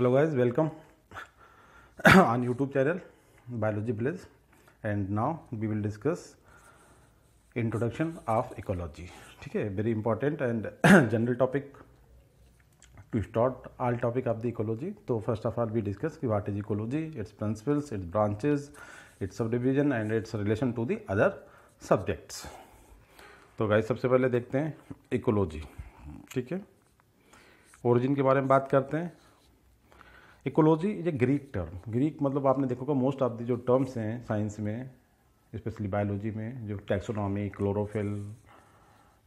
Hello guys welcome on YouTube channel biology place and now we will discuss introduction of ecology ठीक है very important and general topic to start all topic of the ecology तो first of all we discuss की what is ecology its principles its branches its subdivision and its relation to the other subjects तो guys सबसे पहले देखते हैं ecology ठीक है origin के बारे में बात करते हैं ecology is a Greek term Greek मतलब आपने देखोगा मोस्ट ऑफ दी जो टर्म्स हैं साइंस में स्पेशली बायोलॉजी में जो टैक्सोनॉमी क्लोरोफिल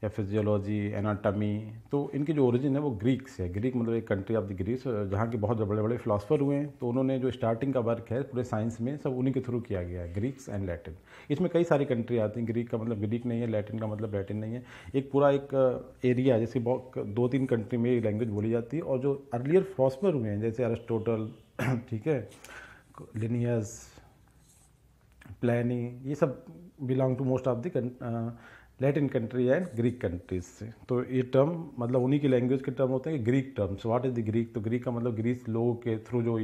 या फिजियोलॉजी एनाटमी तो इनकी जो ओरिजिन है वो ग्रीक से है ग्रीक मतलब एक कंट्री ऑफ द ग्रीस जहाँ के बहुत बड़े बड़े फिलासफर हुए हैं तो उन्होंने जो स्टार्टिंग का वर्क है पूरे साइंस में सब उन्हीं के थ्रू किया गया है ग्रीक्स एंड लैटिन इसमें कई सारी कंट्री आती हैं ग्रीक का मतलब ग्रीक नहीं है लैटिन का मतलब लैटिन नहीं है एक पूरा एक एरिया जैसे दो तीन कंट्री में ये लैंग्वेज बोली जाती है और जो अर्लियर फिलासफर हुए हैं जैसे अरिस्टोटल ठीक है लिनियस प्लानी ये सब belong to most of the Latin country and Greek countries से तो ये टर्म मतलब उन्हीं की लैंग्वेज के टर्म होते हैं Greek terms what is the Greek तो ग्रीक का मतलब ग्रीस लोगों के थ्रू जो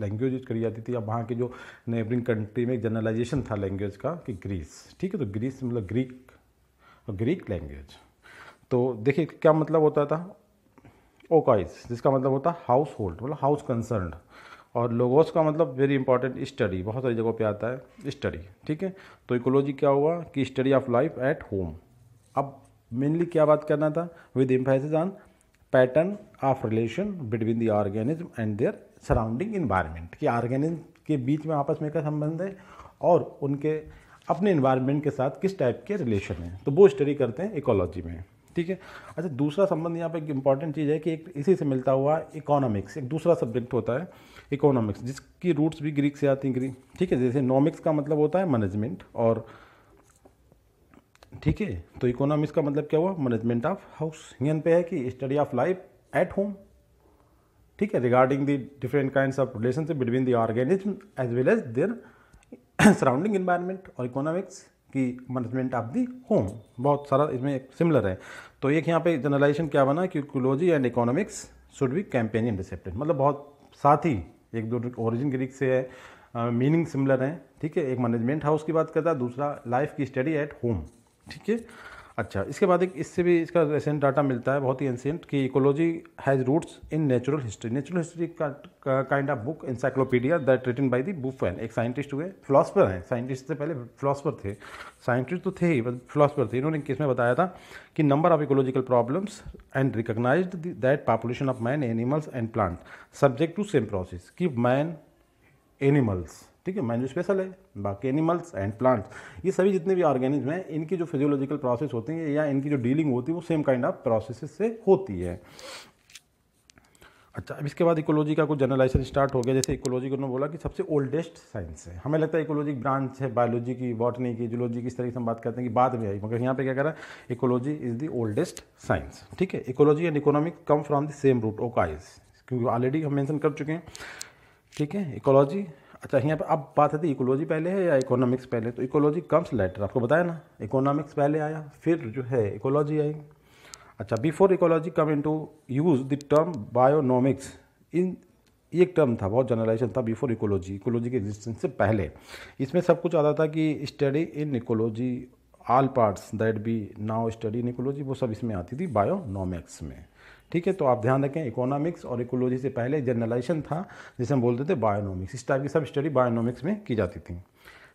लैंग्वेज यूज करी जाती थी या वहाँ के जो नेबरिंग कंट्री में जनरलाइजेशन था लैंग्वेज का कि ग्रीस ठीक है तो ग्रीस मतलब ग्रीक ग्रीक लैंग्वेज तो देखिए क्या मतलब होता था ओकाइज जिसका मतलब होता हाउस होल्ड मतलब हाउस कंसर्न और लोगोस का मतलब वेरी इंपॉर्टेंट स्टडी बहुत सारी जगहों पे आता है स्टडी ठीक है तो इकोलॉजी क्या हुआ कि study of life at home अब मेनली क्या बात करना था with emphasis on pattern of relation between the organism and their surrounding environment कि ऑर्गेनिज्म के बीच में आपस में क्या संबंध है और उनके अपने इन्वायरमेंट के साथ किस टाइप के रिलेशन है तो वो स्टडी करते हैं इकोलॉजी में ठीक है अच्छा दूसरा संबंध यहाँ पर एक इम्पॉर्टेंट चीज़ है कि एक इसी से मिलता हुआ इकोनॉमिक्स एक दूसरा सब्जेक्ट होता है इकोनॉमिक्स जिसकी रूट्स भी ग्रीक से आती हैं ग्रीक ठीक है जैसे नॉमिक्स का मतलब होता है मैनेजमेंट और ठीक है तो इकोनॉमिक्स का मतलब क्या हुआ मैनेजमेंट ऑफ हाउस यहाँ पे है कि study of life at home ठीक है regarding the different kind of relationship between the organism as well as their surrounding environment और इकोनॉमिक्स की मैनेजमेंट ऑफ दी होम बहुत सारा इसमें एक सिमिलर है तो एक यहाँ पे जनरलाइजेशन क्या बना कि ecology and economics should be companion discipline मतलब बहुत साथ ही एक दो ओरिजिन ग्रीक से है मीनिंग सिमिलर है ठीक है एक मैनेजमेंट हाउस की बात करता है दूसरा लाइफ की स्टडी एट होम ठीक है अच्छा इसके बाद एक इससे भी इसका रेसेंट डाटा मिलता है बहुत ही एंशियंट कि ecology has roots in natural history natural history का kind of book encyclopedia that written by the Buffon एक साइंटिस्ट हुए फिलासफर हैं साइंटिस्ट से पहले फिलासफर थे साइंटिस्ट तो थे ही फिलासफर थे इन्होंने किसमें बताया था कि number of ecological problems and recognize that population of man animals and plant subject to same process कि मैन एनिमल्स ठीक है मैन्यू स्पेशल है बाकी एनिमल्स एंड प्लांट्स ये सभी जितने भी ऑर्गेनिज्म हैं इनकी जो फिजियोलॉजिकल प्रोसेस होती हैं या इनकी जो डीलिंग होती है वो सेम काइंड ऑफ प्रोसेस से होती है अच्छा अब इसके बाद इकोलॉजी का कुछ जनरलाइजेशन स्टार्ट हो गया जैसे इकोलॉजी को उन्होंने बोला कि सबसे ओल्डेस्ट साइंस है हमें लगता है इकोलॉजी ब्रांच है बायोलॉजी की बॉटनी की जूलॉजी की इस तरीके से हम बात करते हैं कि बाद में आई मगर यहाँ पे क्या कह रहा है ecology is the oldest science ठीक है ecology and economic come from the same root ओकाइज क्योंकि ऑलरेडी हम मैंसन कर चुके हैं ठीक है इकोलॉजी अच्छा यहाँ पर अब बात है है इकोलॉजी पहले है या इकोनॉमिक्स पहले तो इकोलॉजी कम्स लेटर आपको बताया ना इकोनॉमिक्स पहले आया फिर जो है इकोलॉजी आई अच्छा before ecology come into use the term bionomics इन एक टर्म था बहुत जनरलाइजेशन था बिफोर इकोलॉजी इकोलॉजी के एग्जिस्टेंस से पहले इसमें सब कुछ आता था कि study in ecology all parts that be now study in ecology वो सब इसमें आती थी बायोनॉमिक्स में ठीक है तो आप ध्यान रखें इकोनॉमिक्स और इकोलॉजी से पहले जर्नलाइजेशन था जिसे हम बोलते थे बायोनॉमिक्स इस टाइप की सब स्टडी बायोनॉमिक्स में की जाती थी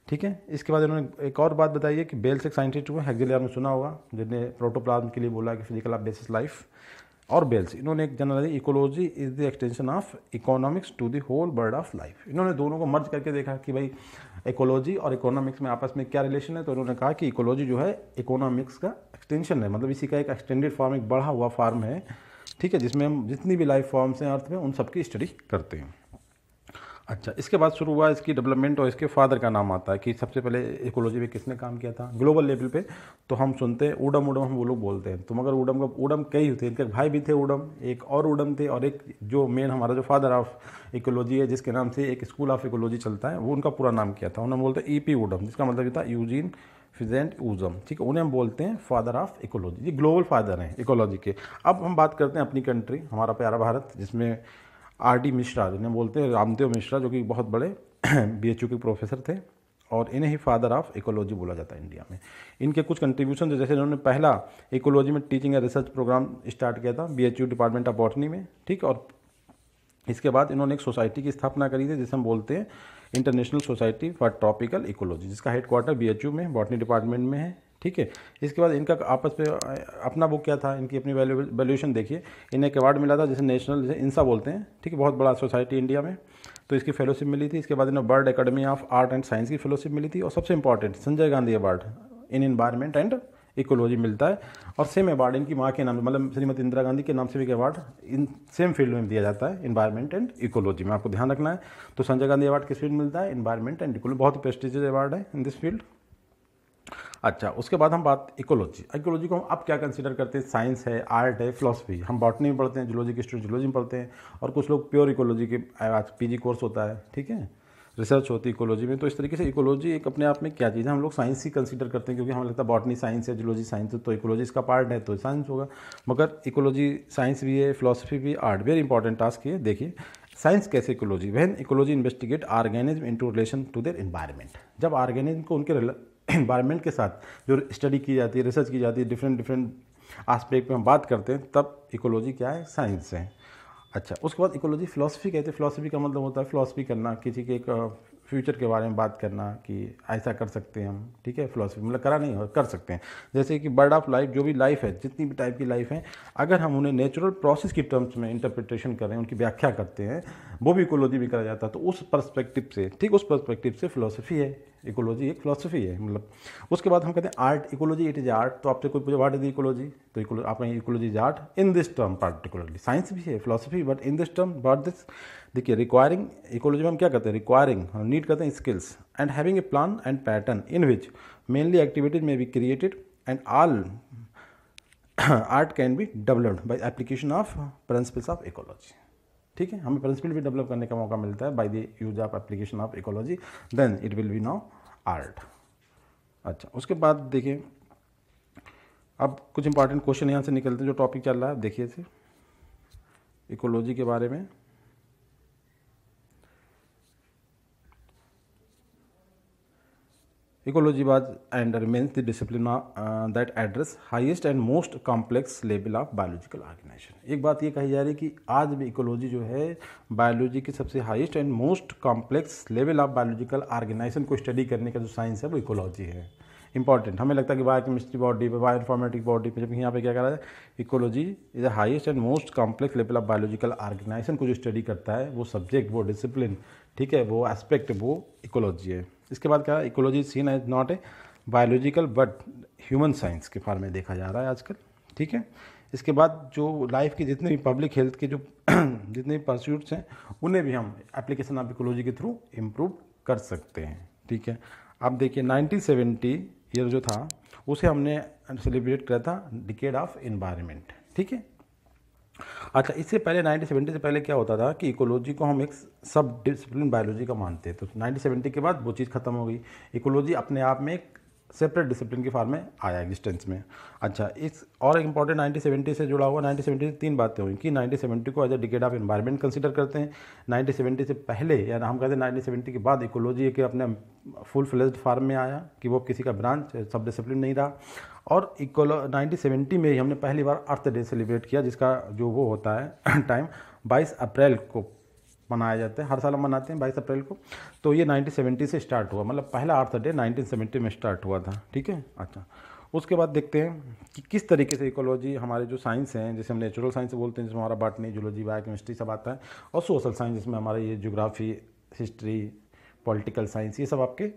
ठीक है इसके बाद इन्होंने एक और बात बताई है कि बेल्स एक साइंटिस्ट हुए हैगजिल आपने सुना होगा जिन्हें प्रोटोप्लाज्म के लिए बोला कि फिजिकल ऑफ बेसिस लाइफ और बेल्स इन्होंने एक general ecology is the extension of economics to the whole world of life इन्होंने दोनों को मर्ज करके देखा कि भाई इकोलॉजी और इकोनॉमिक्स में आपस में क्या रिलेशन है तो उन्होंने कहा कि इकोलॉजी जो है इकोनॉमिक्स का एक्सटेंशन है मतलब इसी का एक एक्सटेंडेड फॉर्म एक बढ़ा हुआ फॉर्म है ठीक है जिसमें हम जितनी भी लाइफ फॉर्म्स हैं अर्थ में उन सबकी स्टडी करते हैं अच्छा इसके बाद शुरू हुआ इसकी डेवलपमेंट और इसके फादर का नाम आता है कि सबसे पहले इकोलॉजी में किसने काम किया था ग्लोबल लेवल पे तो हम सुनते हैं उडम उडम हम वो लोग बोलते हैं तो मगर उडम का उडम कई थे इनके भाई भी थे उड़म एक और उडम थे और एक जो मेन हमारा जो फादर ऑफ इकोलॉजी है जिसके नाम से एक स्कूल ऑफ इकोलॉजी चलता है वो उनका पूरा नाम किया था उन्होंने बोलते ई पी उडम जिसका मतलब था यूजीन फिजेंट ऊजम ठीक है उन्हें हम बोलते हैं फादर ऑफ इकोलॉजी ये ग्लोबल फादर हैं इकोलॉजी के अब हम बात करते हैं अपनी कंट्री हमारा प्यारा भारत जिसमें आर डी मिश्रा जिन्हें बोलते हैं रामदेव मिश्रा जो कि बहुत बड़े बी एच यू के प्रोफेसर थे और इन्हें ही फादर ऑफ इकोलॉजी बोला जाता है इंडिया में इनके कुछ कंट्रीब्यूशन जैसे इन्होंने पहला इकोलॉजी में teaching and research program start किया था B H U department of botany में ठीक और इसके बाद इन्होंने एक सोसाइटी की स्थापना करी थी जिसे हम बोलते हैं international society for tropical ecology जिसका हेडक्वार्टर यू में बॉटनी डिपार्टमेंट में है ठीक है इसके बाद इनका आपस में अपना बुक क्या था इनकी अपनी वैल्यूशन देखिए इन्हें एक अवार्ड मिला था जिसे नेशनल जिसे इंसा बोलते हैं ठीक है बहुत बड़ा सोसाइटी इंडिया में तो इसकी फेलोशिप मिली थी इसके बाद इन्हें बर्ड academy of art and science की फेलोशिप मिली थी और सबसे important Sanjay Gandhi award in environment and ecology मिलता है और सेम अवार्ड इनकी माँ के नाम मतलब श्रीमती इंदिरा गांधी के नाम से भी एक अवार्ड इन सेम फील्ड में दिया जाता है इन्वायरमेंट एंड इकोलॉजी में आपको ध्यान रखना है तो संजय गांधी अवार्ड किस फील्ड में मिलता है इन्वायरमेंट एंड इकोलॉजी बहुत प्रेस्टिजियस अवार्ड है इन दिस फील्ड अच्छा उसके बाद हम बात इकोलॉजी इकोलॉजी को हम अब क्या कंसिडर करते हैं साइंस है आर्ट है फिलोसफी हम बॉटनी में पढ़ते हैं जूलॉजी की स्टूडेंट जूलॉजी में पढ़ते हैं और कुछ लोग प्योर इकोलॉजी के आज पी कोर्स होता है ठीक है रिसर्च होती इकोलॉजी में तो इस तरीके से इकोलॉजी एक अपने आप में क्या चीज़ है हम लोग साइंस ही कंसिडर करते हैं क्योंकि हमें लगता है बॉटनी साइंस है जियोलॉजी साइंस है तो इकोलॉजी इसका पार्ट है तो साइंस होगा मगर इकोलॉजी साइंस भी है फिलोसफी भी आर्ट वेरी इंपॉर्टेंट टास्क है देखिए साइंस कैसे ecology when ecology investigate organism in to relation to their environment जब ऑर्गेनिज्म को उनके इन्वायरमेंट के साथ जो स्टडी की जाती है रिसर्च की जाती है डिफरेंट डिफरेंट आस्पेक्ट में हम बात करते हैं तब इकोलॉजी क्या है साइंस है अच्छा उसके बाद इकोलॉजी फ़िलासफ़ी कहते हैं फ़िलासफ़ी का मतलब होता है फिलोसफी करना किसी के एक फ्यूचर के बारे में बात करना कि ऐसा कर सकते हैं हम ठीक है फ़िलासफ़ी मतलब करा नहीं हो कर सकते हैं जैसे कि बर्ड ऑफ लाइफ जो भी लाइफ है जितनी भी टाइप की लाइफ है अगर हम उन्हें नेचुरल प्रोसेस की टर्म्स में इंटरप्रिटेशन कर रहे हैं उनकी व्याख्या करते हैं वो भी इकोलॉजी भी करा जाता है तो उस परस्पेक्टिव से ठीक उस परस्पेक्टिव से फिलोसफी है इकोलॉजी एक फिलोसफी है मतलब उसके बाद हम कहते हैं art ecology it is art तो आपसे कोई पूछा वाट इज इकोलॉजी तो इकोलॉजी आप ecology is art in this term particularly science भी है philosophy but in this term but this देखिए रिक्वायरिंग इकोलॉजी में हम क्या कहते हैं रिक्वायरिंग हम नीड करते हैं skills and having a plan and pattern in which mainly activities में be created and all art can be developed by application of principles of ecology ठीक है हमें प्रिंसिपल भी डेवलप करने का मौका मिलता है by the use of application of ecology then it will be now art अच्छा उसके बाद देखिए अब कुछ इंपॉर्टेंट क्वेश्चन यहाँ से निकलते हैं जो टॉपिक चल रहा है देखिए इसे इकोलॉजी के बारे में Ecology was and remains the discipline uh, that address highest and most complex level of biological organization. एक बात ये कही जा रही है कि आज भी इकोलॉजी जो है बायोलॉजी की सबसे highest and most complex level of biological organization को स्टडी करने का जो साइंस है वो इकोलॉजी है इंपॉर्टेंट हमें लगता है कि बायो केमिस्ट्री बॉडी पर बायो इन्फॉर्मेटिक बॉडी पर जबकि यहाँ पे क्या रहा है ecology is the highest and most complex level of biological organization को जो स्टडी करता है वो सब्जेक्ट वो डिसिप्लिन ठीक है वो एस्पेक्ट वो इकोलॉजी है इसके बाद क्या ecology seen is not a biological but human science के फॉर्म में देखा जा रहा है आजकल ठीक है इसके बाद जो लाइफ के जितने भी पब्लिक हेल्थ के जो जितने भी परस्यूट्स हैं उन्हें भी हम एप्लीकेशन ऑफ इकोलॉजी के थ्रू इम्प्रूव कर सकते हैं ठीक है आप देखिए नाइनटीन सेवेंटी ईयर जो था उसे हमने सेलिब्रेट किया था डिकेड ऑफ इन्वायरमेंट ठीक है अच्छा इससे पहले 1970 से पहले क्या होता था कि इकोलॉजी को हम एक सब डिसिप्लिन बायोलॉजी का मानते थे तो 1970 के बाद वो चीज़ खत्म हो गई इकोलॉजी अपने आप में एक सेपरेट डिसिप्लिन के फॉर्म में आया एग्जिस्टेंस में अच्छा इस और इंपॉर्टेंट सेवेंटी से जुड़ा हुआ 1970 से तीन बातें हुई कि सेवेंटी को as a decade of environment consider करते हैं 1970 से पहले या हम कहते हैं सेवेंटी के बाद इकोलॉजी के अपने फुल फ्लेज्ड फार्म में आया कि वो किसी का ब्रांच सब डिसिप्लिन नहीं रहा और इकोलो नाइनटीन सेवेंटी में ही हमने पहली बार अर्थ डे सेलिब्रेट किया जिसका जो वो होता है टाइम बाईस अप्रैल को मनाया जाता है हर साल हम मनाते हैं बाईस अप्रैल को तो ये 1970 से स्टार्ट हुआ मतलब पहला आर्थ डे 1970 में स्टार्ट हुआ था ठीक है अच्छा उसके बाद देखते हैं कि किस तरीके से इकोलॉजी हमारे जो साइंस हैं जैसे हम नेचुरल साइंस बोलते हैं जिसमें हमारा बाटनी जूलॉजी बायोकेमिस्ट्री सब आता है और सोशल साइंस जिसमें हमारा ये जोग्राफ़ी हिस्ट्री पॉलिटिकल साइंस ये सब आपके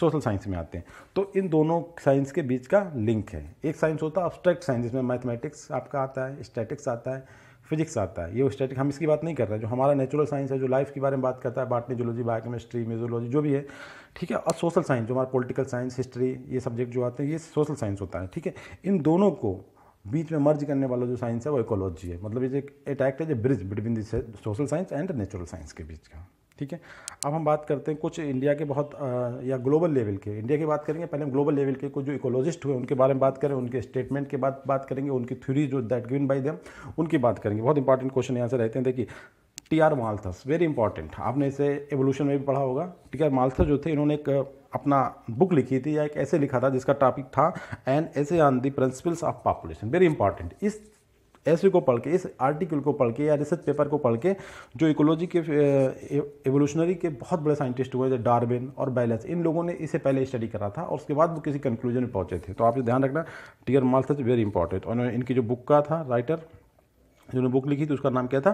सोशल साइंस में आते हैं तो इन दोनों साइंस के बीच का लिंक है एक साइंस होता है अब्स्ट्रैक्ट साइंस जिसमें मैथमेटिक्स आपका आता है स्टैटिक्स आता है फिजिक्स आता है ये स्टैटिक हम इसकी बात नहीं कर रहे हैं जो हमारा नेचुरल साइंस है जो लाइफ के बारे में बात करता है बाटनी जोलॉजी बायोकेमिस्ट्री मेजोलॉजी जो भी है ठीक है और सोशल साइंस जो हमारा पॉलिटिकल साइंस हिस्ट्री ये सब्जेक्ट जो आते हैं ये सोशल साइंस होता है ठीक है इन दोनों को बीच में मर्ज करने वाला जो साइंस है वो इकोलॉजी है मतलब ये एक एट एक्ट है जो bridge between this social science and natural science के बीच का ठीक है अब हम बात करते हैं कुछ इंडिया के बहुत आ, या ग्लोबल लेवल के इंडिया की बात करेंगे पहले हम ग्लोबल लेवल के कुछ जो इकोलॉजिस्ट हुए उनके बारे में बात करें उनके स्टेटमेंट के बाद बात करेंगे उनकी थ्यूरी जो दैट गिवन बाई देम उनकी बात करेंगे बहुत इंपॉर्टेंट क्वेश्चन यहाँ से रहते हैं देखिए T R Malthus very important आपने इसे एवोल्यूशन में भी पढ़ा होगा टी आर मालथस जो थे इन्होंने एक अपना बुक लिखी थी या एक ऐसे लिखा था जिसका टॉपिक था an essay on the principles of population very important इस ऐसे को पढ़ के इस आर्टिकल को पढ़ के या रिसर्च पेपर को पढ़ के जो इकोलॉजी के एवोल्यूशनरी के बहुत बड़े साइंटिस्ट हुए थे डार्बिन और बैलेंस इन लोगों ने इसे पहले स्टडी करा था और उसके बाद वो किसी कंक्लूजन में पहुंचे थे तो आपसे ध्यान रखना T R Malthus very important और इनकी जो बुक का था राइटर जिन्होंने बुक लिखी थी उसका नाम क्या था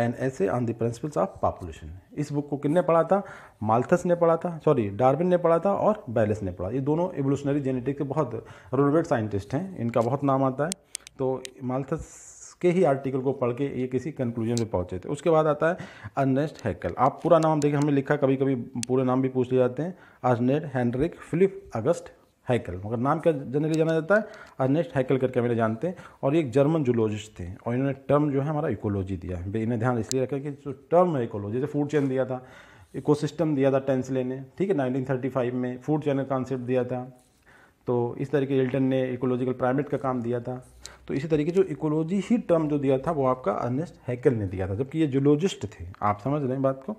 an essay on the principles of population इस बुक को किसने पढ़ा था माल्थस ने पढ़ा था सॉरी डार्विन ने पढ़ा था और बैलेस ने पढ़ा ये दोनों एवोल्यूशनरी जेनेटिक के बहुत रोलवेड साइंटिस्ट हैं इनका बहुत नाम आता है तो माल्थस के ही आर्टिकल को पढ़ के ये किसी कंक्लूजन पे पहुँचे थे उसके बाद आता है अर्नेस्ट हैकल आप पूरा नाम देखिए हमने लिखा कभी कभी पूरे नाम भी पूछ लिए जाते हैं Ernst Heinrich Philipp August Haeckel मगर नाम क्या जनरली जाना जाता है अर्नेस्ट हैकल करके हमें जानते हैं और ये एक जर्मन जूलॉजिस्ट थे और इन्होंने टर्म जो है हमारा इकोलॉजी दिया है इन्हें ध्यान इसलिए रखा कि जो टर्म है इकोलॉजी जैसे फूड चेन दिया था इकोसिस्टम दिया था टेंसले ने ठीक है 1935 में फूड चैनल कॉन्सेप्ट दिया था तो इस तरीके एल्टन ने इकोलॉजिकल प्राइमेट का काम दिया था तो इसी तरीके जो इकोलॉजी ही टर्म जो दिया था वो आपका अर्नेस्ट हैकल ने दिया था जबकि ये जूलॉजिस्ट थे आप समझ रहे हैं बात को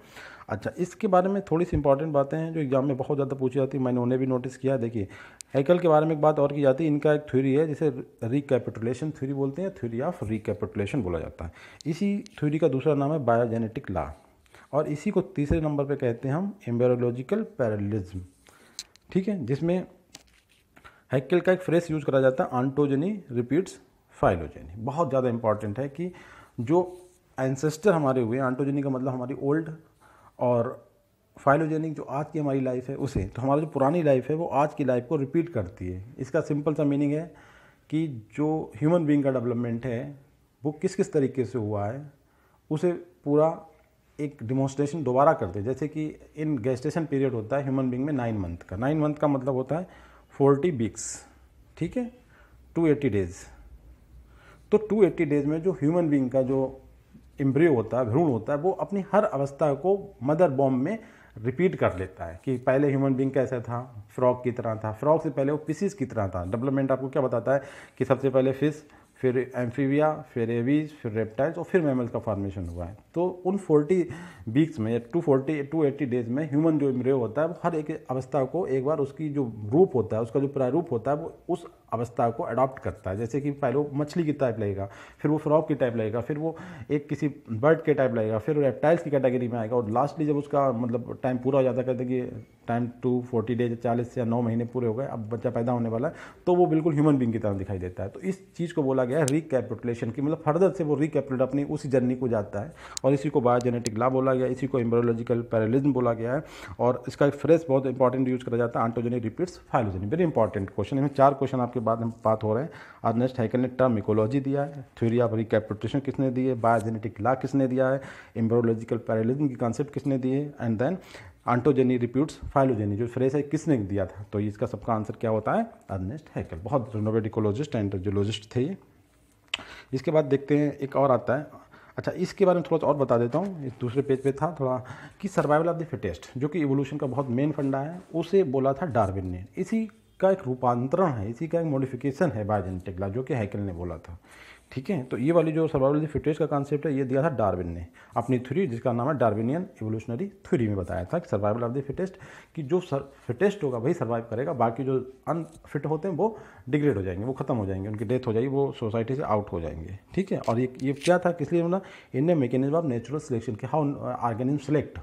अच्छा इसके बारे में थोड़ी सी इंपॉर्टेंट बातें हैं जो एग्जाम में बहुत ज़्यादा पूछी जाती है मैंने उन्हें भी नोटिस किया देखिए हैकल के बारे में एक बात और की जाती है इनका एक थ्योरी है जिसे रिकैपिटुलेशन थ्योरी बोलते हैं थ्योरी ऑफ रिकैपिटुलेशन बोला जाता है इसी थ्योरी का दूसरा नाम है बायोजेनेटिक लॉ और इसी को तीसरे नंबर पर कहते हैं हम एम्बेरोलॉजिकल पैरलिज्म ठीक है जिसमें हैकेल का एक फ्रेस यूज करा जाता है आंटोजनी रिपीट्स फाइलोजनी बहुत ज़्यादा इंपॉर्टेंट है कि जो एंसेस्टर हमारे हुए आंटोजनी का मतलब हमारी ओल्ड और फाइलोजेनिक जो आज की हमारी लाइफ है उसे तो हमारी जो पुरानी लाइफ है वो आज की लाइफ को रिपीट करती है इसका सिंपल सा मीनिंग है कि जो ह्यूमन बींग का डेवलपमेंट है वो किस किस तरीके से हुआ है उसे पूरा एक डिमॉन्स्ट्रेशन दोबारा करते हैं जैसे कि इन गेस्टेशन पीरियड होता है ह्यूमन बींग में नाइन मंथ का नाइन मंथ का मतलब होता है फोर्टी वीक्स ठीक है टू एटी डेज तो टू एटी डेज में जो ह्यूमन बींग का जो एम्ब्रियो होता है भ्रूण होता है वो अपनी हर अवस्था को मदर बॉम में रिपीट कर लेता है कि पहले ह्यूमन बींग कैसा था फ्रॉक की तरह था फ्रॉक से पहले वो पिसिस की तरह था डेवलपमेंट आपको क्या बताता है कि सबसे पहले फिश फिर एम्फीविया फिर एवीज फिर रेप्टाइल्स और फिर मेमल्स का फॉर्मेशन हुआ है तो उन 40 वीक्स में या two forty two eighty days में ह्यूमन जो इमरे होता है वो हर एक अवस्था को एक बार उसकी जो रूप होता है उसका जो प्रारूप होता है वो उस अवस्था को अडॉप्ट करता है जैसे कि पहले वो मछली की टाइप लगेगा फिर वो फ्रॉक की टाइप लगेगा फिर वो एक किसी बर्ड के टाइप लगेगा फिर रेप्टाइल्स की कैटेगरी में आएगा और लास्टली जब उसका मतलब टाइम पूरा हो जाता कहते हैं कि टाइम टू फोर्टी डेज चालीस या नौ महीने पूरे हो गए अब बच्चा पैदा होने वाला है तो वो बिल्कुल ह्यूमन बींग की तरह दिखाई देता है तो इस चीज़ को बोला गया है रिकैपिटुलेशन की मतलब फर्दर से वो रिकैपिटुलेट अपनी उस जर्नी को जाता है और इसी को बायोजेनेटिक लॉ बोला गया इसी को एम्ब्रोलॉजिकल पैरलिज्म बोला गया है और इसका फ्रेश बहुत इंपॉर्टेंट यूज करा जाता है ontogenic repeats phylogenic very important question इसमें चार क्वेश्चन आपके के बाद हम बात हो रहे हैं अर्नेस्ट हैकल ने टर्म इकोलॉजी दिया है थ्योरी ऑफ रिकैपिटेशन किसने दी है बायोजेनेटिक ला किसने दिया है एम्ब्रोलॉजिकल पैरालिज्म की कॉन्सेप्ट किसने दी है and then ontogeny repeats phylogeny जो फ्रेस है किसने दिया था तो इसका सबका आंसर क्या होता है अर्नेस्ट हैकल बहुत रिनोवेट इकोलॉजिस्ट एंड जोलॉजिस्ट थे ये इसके बाद देखते हैं एक और आता है अच्छा इसके बारे में थोड़ा सा और बता देता हूँ इस दूसरे पेज पे था थोड़ा कि सर्वाइवल ऑफ द फिटेस्ट जो कि इवोल्यूशन का बहुत मेन फंडा है उसे बोला था डार्विन ने इसी का एक रूपांतरण है इसी का एक मॉडिफिकेशन है बायोजेनेटिक ला जो कि हैकल ने बोला था ठीक है तो ये वाली जो सर्वाइवल फिटेज का कॉन्सेप्ट है ये दिया था डार्विन ने अपनी थ्योरी जिसका नाम है डार्विनियन एवोल्यूशनरी थ्योरी में बताया था कि सर्वाइवल ऑफ द फिटेस्ट कि जो सर फिटेस्ट होगा वही सर्वाइव करेगा बाकी जो अनफिट होते हैं वो डिग्रेड हो जाएंगे वो खत्म हो जाएंगे उनकी डेथ हो जाएगी वो सोसाइटी से आउट हो जाएंगे ठीक है और ये ये क्या था किस लिए बोला इनने मेकेनिज्म ऑफ नेचुरल सिलेक्शन के हाउ ऑर्गेनिज्म सेलेक्ट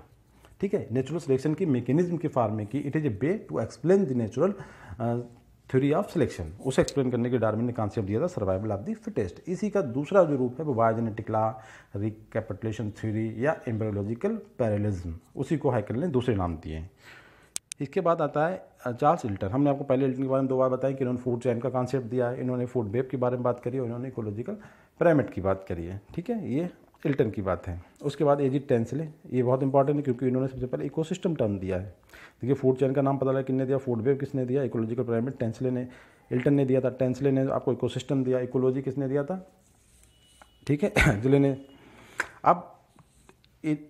ठीक है नेचुरल सिलेक्शन की मेकेनिज्म के फार्म में कि it is a way to explain the natural theory of selection उसे एक्सप्लेन करने के डार्विन ने कॉन्सेप्ट दिया था सर्वाइवल ऑफ द फिटेस्ट इसी का दूसरा जो रूप है वो बायोजेनेटिक लॉ रिकैपिटुलेशन थ्योरी या एम्ब्रियोलॉजिकल पैरेलिज्म उसी को हाइकल ने दूसरे नाम दिए इसके बाद आता है चार्ल्स इल्टन हमने आपको पहले इल्टन के बारे में दो बार बताया कि इन्होंने फूड चैन का कॉन्सेप्ट दिया है इन्होंने फूड वेब के बारे में बात करी और इन्होंने इकोलॉजिकल पैरामिट की बात करी है ठीक है ये इल्टन की बात है उसके बाद एजी टेंसले ये बहुत इंपॉर्टेंट है क्योंकि इन्होंने सबसे पहले इकोसिस्टम टर्म दिया है देखिए फूड चैन का नाम पता लगा किसने दिया फूड वेव किसने दिया इकोलॉजिकल पिरामिड टेंसले ने इल्टन ने दिया था टेंसले ने आपको इकोसिस्टम दिया इकोलॉजी किसने दिया था ठीक है जिले ने अब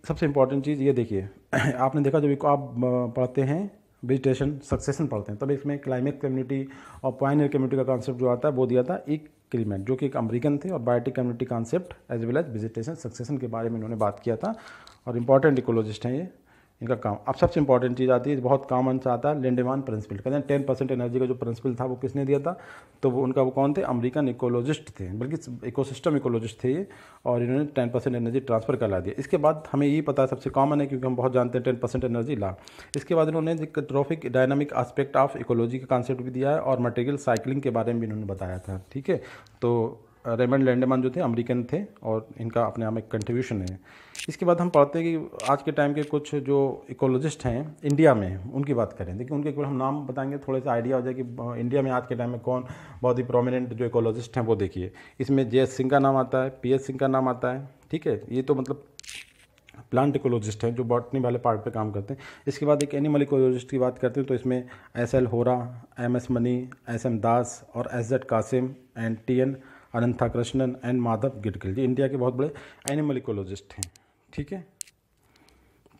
सबसे इंपॉर्टेंट चीज़ ये देखिए आपने देखा जब आप पढ़ते हैं वेजिटेशन सक्सेसन पढ़ते हैं तब इसमें क्लाइमेट कम्युनिटी और पाइनर कम्युनिटी का कॉन्सेप्ट जो आता है वो दिया था एक क्लीमेंट जो कि एक अमेरिकन थे और biotic community concept as well as vegetation succession के बारे में इन्होंने बात किया था और इंपॉर्टेंट इकोलॉजिस्ट हैं ये इनका काम अब सबसे इंपॉर्टेंट चीज़ आती है बहुत कॉमन सा आता है लेंडेमान प्रिंसिपल कहते हैं टेन परसेंट एनर्जी का जो प्रिंसिपल था वो किसने दिया था तो वो उनका वो कौन थे अमेरिकन इकोलॉजिस्ट थे बल्कि इकोसिस्टम इकोलॉजिस्ट थे ये और इन्होंने टेन परसेंट एनर्जी ट्रांसफर करा दिया इसके बाद हमें ये पता है सबसे कॉमन है क्योंकि हम बहुत जानते हैं टेन परसेंट एनर्जी ला इसके बाद इन्होंने trophic dynamic aspect of ecology का कॉन्सेप्ट भी दिया है और मटेरियल साइकिलिंग के बारे में भी इन्होंने बताया था ठीक है तो रेमंड लैंडमान जो थे अमेरिकन थे और इनका अपने आप में कंट्रीब्यूशन है इसके बाद हम पढ़ते हैं कि आज के टाइम के कुछ जो इकोलॉजिस्ट हैं इंडिया में उनकी बात करें देखिए उनके केवल हम नाम बताएंगे थोड़े से आइडिया हो जाए कि इंडिया में आज के टाइम में कौन बहुत ही प्रोमिनेंट जो इकोलॉजिस्ट हैं वो देखिए इसमें जे सिंह का नाम आता है पी सिंह का नाम आता है ठीक है ये तो मतलब प्लांट इकोलॉजिस्ट हैं जो बॉटनी वाले पार्ट पे काम करते हैं इसके बाद एक एनिमल इकोलॉजिस्ट की बात करते हैं तो इसमें S L Hora M S Mani S M Das और S Z Qasim and T N Ananthakrishnan and Madhav Gadgil ji India के बहुत बड़े एनिमल इकोलॉजिस्ट हैं ठीक है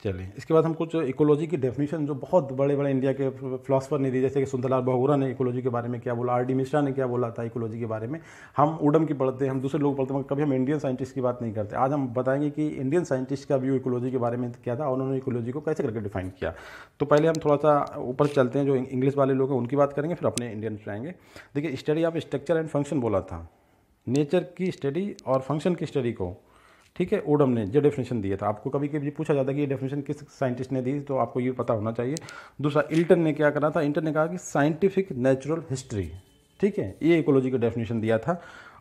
चलिए इसके बाद हम कुछ इकोलॉजी की डेफिनेशन जो बहुत बड़े बड़े इंडिया के फिलासफर ने दी जैसे कि सुंदरलाल बहुरा ने इकोलॉजी के बारे में क्या बोला आर डी मिश्रा ने क्या बोला था इकोलॉजी के बारे में हम उडम की पढ़ते हैं हम दूसरे लोग पढ़ते हैं कभी हम इंडियन साइंटिस्ट की बात नहीं करते आज हम बताएंगे कि इंडियन साइंटिस्ट का व्यू इकोलॉजी के बारे में क्या था और उन्होंने इकोलॉजी को कैसे करके डिफाइन किया तो पहले हम थोड़ा सा ऊपर चलते हैं जो इंग्लिश वाले लोग हैं उनकी बात करेंगे फिर अपने इंडियन आएंगे देखिए study of structure and function बोला था नेचर की स्टडी और फंक्शन की स्टडी को ठीक है ओडम ने जो डेफिनेशन दिया था आपको कभी कभी पूछा जाता है कि ये डेफिनेशन किस साइंटिस्ट ने दी तो आपको ये पता होना चाहिए दूसरा इल्टन ने क्या करा था इल्टन ने कहा कि साइंटिफिक नेचुरल हिस्ट्री ठीक है ये इकोलॉजी का डेफिनेशन दिया था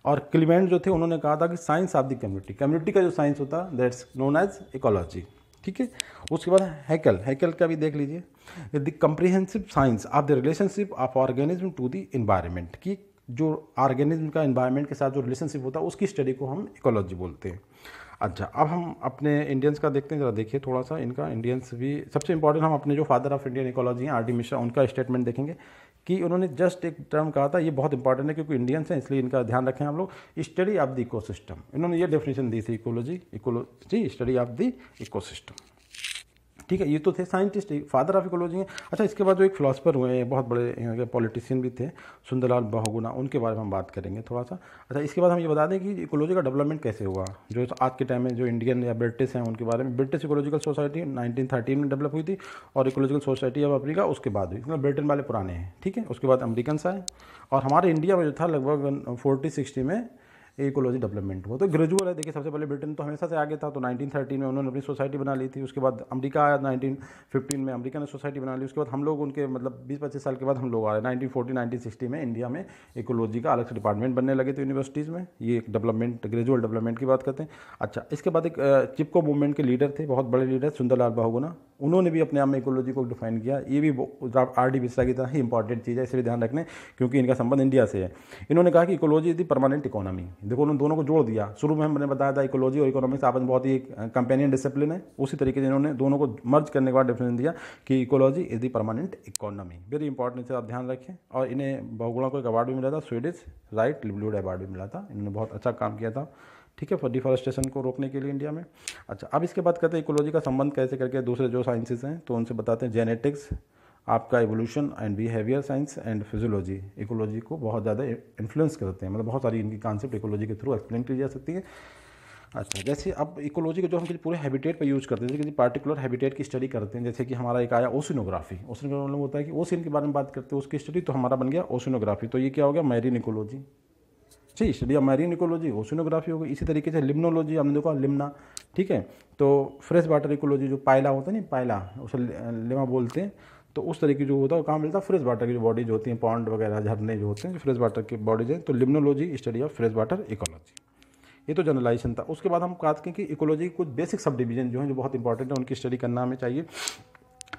और क्लिमेंट जो थे उन्होंने कहा था कि science of the community community का जो साइंस होता है दैट्स नोन एज इकोलॉजी ठीक है उसके बाद हैकल हैकल का भी देख लीजिए the comprehensive science of the relationship of organism to the environment की जो ऑर्गेनिज्म का इन्वायरमेंट के साथ जो रिलेशनशिप होता है उसकी स्टडी को हम इकोलॉजी बोलते हैं अच्छा अब हम अपने इंडियंस का देखते हैं ज़रा देखिए थोड़ा सा इनका इंडियंस भी सबसे इंपॉर्टेंट हम अपने जो फादर ऑफ इंडियन इकोलॉजी हैं आर डी मिश्रा उनका स्टेटमेंट देखेंगे कि उन्होंने जस्ट एक टर्म कहा था ये बहुत इंपॉर्टेंट है क्योंकि इंडियंस हैं इसलिए इनका ध्यान रखें हम लोग स्टडी ऑफ द इकोसिस्टम इन्होंने ये डेफिनेशन दी थी ecology ecology study of the ecosystem ठीक है ये तो थे साइंटिस्ट फादर ऑफ इकोलॉजी हैं अच्छा इसके बाद जो एक फिलासफर हुए हैं बहुत बड़े पॉलिटिशियन भी थे सुंदरलाल बहुगुना उनके बारे में हम बात करेंगे थोड़ा सा अच्छा इसके बाद हम ये बता दें कि इकोलॉजी का डेवलपमेंट कैसे हुआ जो आज के टाइम में जो इंडियन या ब्रिटिश हैं उनके बारे में ब्रिटिश इकोलॉजिकल सोसाइटी नाइनटीन में डेवलप हुई थी और इकोलॉजिकल सोसाइटी ऑफ अफ्रीका उसके बाद हुई इसमें ब्रिटेन वाले पुराने हैं ठीक है उसके बाद अमरीकन आए और हमारे इंडिया में जो था लगभग फोर्टी सिक्सटी में इकोलॉजी डेवलपमेंट हुआ तो ग्रेजुअल है देखिए सबसे पहले ब्रिटेन तो हमेशा से आगे था तो 1913 में उन्होंने अपनी सोसाइटी बना ली थी उसके बाद अमरीका आया नाइनटीन में अमरीका ने सोसाइटी बना ली उसके बाद हम लोग उनके मतलब बीस पच्चीस साल के बाद हम लोग आए नाइनटीन फोर्टी नाइनटीन में इंडिया में इकोलॉजी का अलग से डिपार्टमेंट बनने लगे थे यूनिवर्सिटीज़ में ये एक डेवलपमेंट ग्रेजुअल डेवलपमेंट की बात करते हैं अच्छा इसके बाद एक चिपको मूवमेंट के लीडर थे बहुत बड़े लीडर सुंदरलाल बाहुगुना उन्होंने भी अपने आप में इकोलॉजी को डिफाइन किया ये भी आर डी बिस्ला की तरह ही इंपॉर्टेंट चीज़ है इसलिए ध्यान रखने क्योंकि इनका संबंध इंडिया से है इन्होंने कहा कि ecology is the permanent economy देखो उन्होंने दोनों को जोड़ दिया शुरू में हमने बताया था इकोलॉजी और इकोनॉमिक्स आपस में बहुत ही कंपेनियन डिसिप्लिन है उसी तरीके से इन्होंने दोनों को मर्ज करने के बाद डिफरेंस दिया कि ecology is the permanent economy very important इसे आप ध्यान रखें और इन्हें बहुगुणा को एक अवार्ड भी मिला था स्वीडिश राइट लिवलीहुड अवार्ड भी मिला था इन्होंने बहुत अच्छा काम किया था ठीक है फॉर डिफॉरेस्टेशन को रोकने के लिए इंडिया में अच्छा अब इसके बाद कहते हैं इकोलॉजी का संबंध कैसे करके दूसरे जो साइंसेज हैं तो उनसे बताते हैं जेनेटिक्स आपका evolution and behaviour science and physiology ecology को बहुत ज़्यादा इन्फ्लुएंस करते हैं मतलब बहुत सारी इनकी कॉन्सेप्ट इकोलॉजी के थ्रू एक्सप्लेन की जा सकती है अच्छा जैसे अब इकोलॉजी को जो हम किसी पूरे हैबिटेट पर यूज़ करते हैं जैसे किसी पार्टिकुलर हैबिटेट की स्टडी करते हैं जैसे कि हमारा एक आया ओसिनोग्राफी ओसिनोग्राफी मतलब होता है कि ओसिन के बारे में बात करते हैं उसकी स्टडी तो हमारा बन गया ओसिनोग्राफी तो ये क्या हो गया मैरीन इकोलॉजी ठीक study of marine ecology oceanography हो गई इसी तरीके से लिम्नोलॉजी हमने देखा लिम्ना ठीक है तो फ्रेश वाटर इकोलॉजी जो पायला होता है ना पायला उसे लिमा बोलते हैं तो उस तरीके जो होता है वो कहाँ मिलता है फ्रेश वाटर की जो बॉडीज होती हैं पॉन्ड वगैरह झरने जो होते हैं फ्रेश वाटर की बॉडीज हैं तो limnology study of fresh water ecology ये तो जनरलाइजेशन था उसके बाद हम बात करें कि इकोलॉजी कुछ बेसिक सब डिवीजन जो हैं जो बहुत इंपॉर्टेंट है उनकी स्टडी करना हमें चाहिए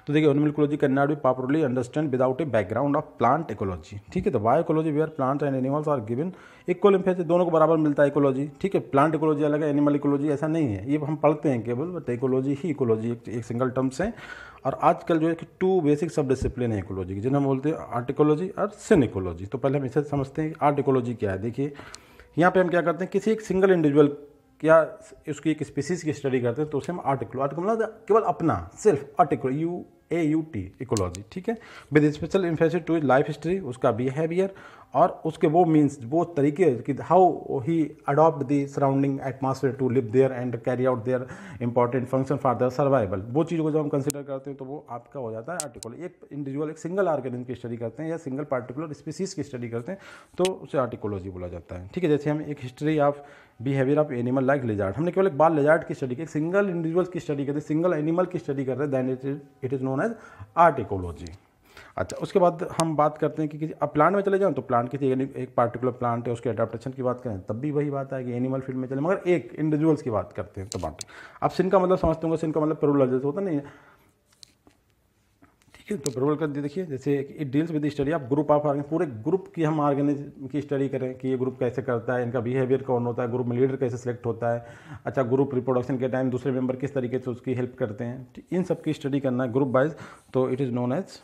तो देखिए animal ecology can not be properly understand without a background of plant ecology ठीक है तो bio ecology where plant and animals are given equal emphasis दोनों को बराबर मिलता है इकोलॉजी ठीक है प्लांट इकोलॉजी अलग है एनिमल इकोलॉजी ऐसा नहीं है ये हम पढ़ते हैं केवल बट इकोलॉजी ही इकोलॉजी एक, एक सिंगल टर्म्स हैं और आजकल जो है कि टू बेसिक सब डिसिप्लिन है इकोलॉजी की जिन्हें हम बोलते हैं आर्ट इकोलॉजी और सिन इकोलॉजी तो पहले हम इसे समझते हैं आर्ट इकोलॉजी क्या है देखिए यहाँ पे हम क्या करते हैं किसी एक सिंगल इंडिविजुअल क्या उसकी एक स्पीसीज की स्टडी करते हैं तो उसे हम आर्टिकुलो आर्टिकल मतलब केवल अपना सिर्फ आर्टिकुलो U A U T ecology ठीक है with special emphasis to life history उसका बिहेवियर और उसके वो मीन्स वो तरीके कि how he adopt the surrounding atmosphere to live there and carry out their important function for their survival वो चीज़ को जब हम कंसिडर करते हैं तो वो आपका हो जाता है आर्टिकुलर एक इंडिविजुअल एक सिंगल ऑर्गेनिज्म की स्टडी करते हैं या सिंगल पार्टिकुलर स्पीसीज की स्टडी करते हैं तो उसे आर्टिकोलॉजी बोला जाता है ठीक है जैसे हम एक history of behaviour of animal like lizard हमने केवल एक बार लेजार्ड की स्टडी की सिंगल इंडिविजुअल की स्टडी करते सिंगल एनिमल की स्टडी कर रहे then it is it is known as art ecology अच्छा उसके बाद हम बात करते हैं कि किसी अब प्लांट में चले जाएँ तो प्लांट किसी एक पार्टिकुलर प्लांट है उसके अडाप्टेशन की बात करें तब भी वही बात कि एनिमल फील्ड में चले मगर एक इंडिविजुअल्स की बात करते हैं तो बात अब सिन का मतलब समझते होंगे सिन का मतलब प्रोलॉजिस्ट होता नहीं तो प्रोबल कर देखिए जैसे इट डील्स विद स्टडी आप ग्रुप ऑफ ऑर्गेनिज पूरे ग्रुप की हम ऑर्गेनाइज की स्टडी करें कि ये ग्रुप कैसे करता है इनका बिहेवियर कौन होता है ग्रुप में लीडर कैसे सेलेक्ट होता है अच्छा ग्रुप रिप्रोडक्शन के टाइम दूसरे मेंबर किस तरीके से उसकी हेल्प करते हैं इन सब की स्टडी करना है ग्रुप वाइज तो it is known as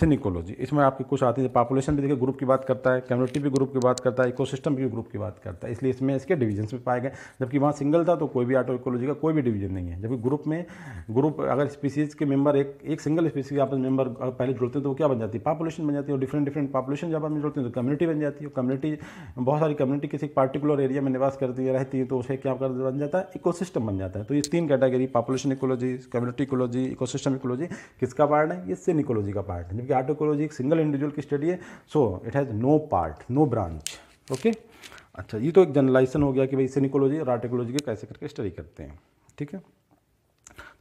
synecology इसमें आपकी कुछ आती है पॉपुलेशन भी देखिए ग्रुप की बात करता है कम्युनिटी भी ग्रुप की बात करता है इकोसिस्टम भी ग्रुप की बात करता है इसलिए इसमें इसके डिवीजन भी पाए गए जबकि वहाँ सिंगल था तो कोई भी आटो इकोलॉजी का कोई भी डिवीजन नहीं है जबकि ग्रुप में ग्रुप अगर स्पीसीज के मेंबर एक एक सिंगल स्पीसीज के आपस मेंबर पहले जुड़ते हैं तो क्या बन जाती है पॉपुलेशन बन जाती है और डिफरेंट डिफरेंट पॉपुलेशन जब आप जुड़ते हैं तो कम्युनिटी बन जाती है कम्युनिटी बहुत सारी कम्युनिटी किसी पर्टिकुलर एरिया में निवास करती है रहती है तो उसे क्या कर बन जाता है इकोसिस्टम बन जाता है तो ये तीन category population ecology community ecology ecosystem ecology किसका पार्ट है ये सिन इकोलॉजी का पार्ट है क्योंकि आर्टोकोलॉजी एक सिंगल इंडिविजुअल की स्टडी है so it has no part no branch okay अच्छा ये तो एक जनरलाइजेशन हो गया कि भाई सिनिकोलॉजी और आर्टिकोलॉजी के कैसे करके स्टडी करते हैं ठीक है